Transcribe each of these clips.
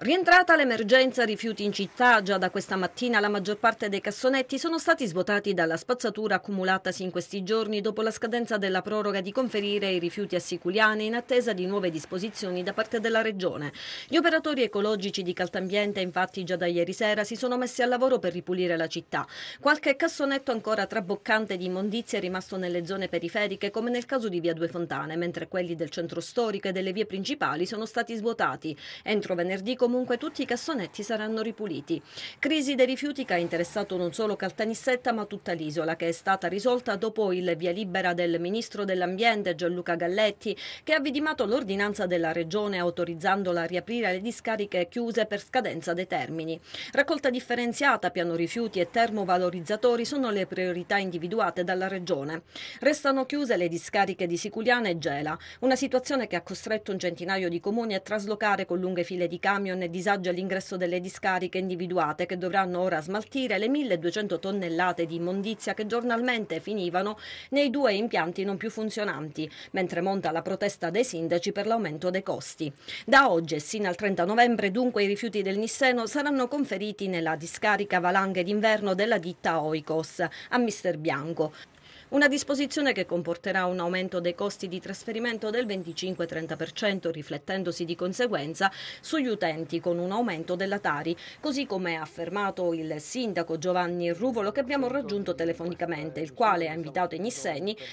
Rientrata l'emergenza rifiuti in città, già da questa mattina la maggior parte dei cassonetti sono stati svuotati dalla spazzatura accumulatasi in questi giorni dopo la scadenza della proroga di conferire i rifiuti a Siculiane in attesa di nuove disposizioni da parte della Regione. Gli operatori ecologici di Caltambiente infatti già da ieri sera si sono messi al lavoro per ripulire la città. Qualche cassonetto ancora traboccante di immondizie è rimasto nelle zone periferiche come nel caso di Via Due Fontane, mentre quelli del centro storico e delle vie principali sono stati svuotati. Entro venerdì comunque tutti i cassonetti saranno ripuliti. Crisi dei rifiuti che ha interessato non solo Caltanissetta ma tutta l'isola, che è stata risolta dopo il via libera del ministro dell'Ambiente Gianluca Galletti, che ha vidimato l'ordinanza della regione autorizzandola a riaprire le discariche chiuse per scadenza dei termini. Raccolta differenziata, piano rifiuti e termovalorizzatori sono le priorità individuate dalla regione. Restano chiuse le discariche di Siculiana e Gela, una situazione che ha costretto un centinaio di comuni a traslocare con lunghe file di camion perenne disagio all'ingresso delle discariche individuate che dovranno ora smaltire le 1200 tonnellate di immondizia che giornalmente finivano nei due impianti non più funzionanti, mentre monta la protesta dei sindaci per l'aumento dei costi. Da oggi e sino al 30 novembre dunque i rifiuti del Nisseno saranno conferiti nella discarica valanghe d'inverno della ditta Oikos a Mister Bianco. Una disposizione che comporterà un aumento dei costi di trasferimento del 25-30%, riflettendosi di conseguenza sugli utenti con un aumento della Tari, così come ha affermato il sindaco Giovanni Ruvolo che abbiamo raggiunto telefonicamente, il quale ha invitato i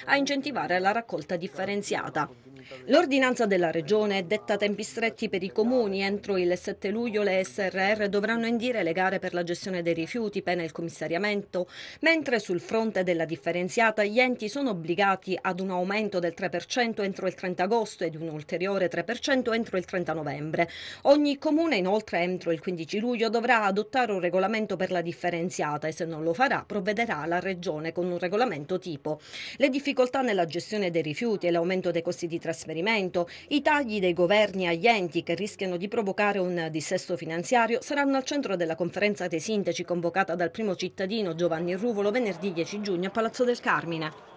a incentivare la raccolta differenziata. L'ordinanza della Regione detta tempi stretti per i comuni. Entro il 7 luglio le SRR dovranno indire le gare per la gestione dei rifiuti, pena il commissariamento, mentre sul fronte della differenziata gli enti sono obbligati ad un aumento del 3% entro il 30 agosto ed un ulteriore 3% entro il 30 novembre. Ogni comune inoltre entro il 15 luglio dovrà adottare un regolamento per la differenziata e se non lo farà provvederà la Regione con un regolamento tipo. Le difficoltà nella gestione dei rifiuti e l'aumento dei costi di trasporto trasferimento, i tagli dei governi agli enti che rischiano di provocare un dissesto finanziario saranno al centro della conferenza dei sindaci convocata dal primo cittadino Giovanni Ruvolo venerdì 10 giugno a Palazzo del Carmine.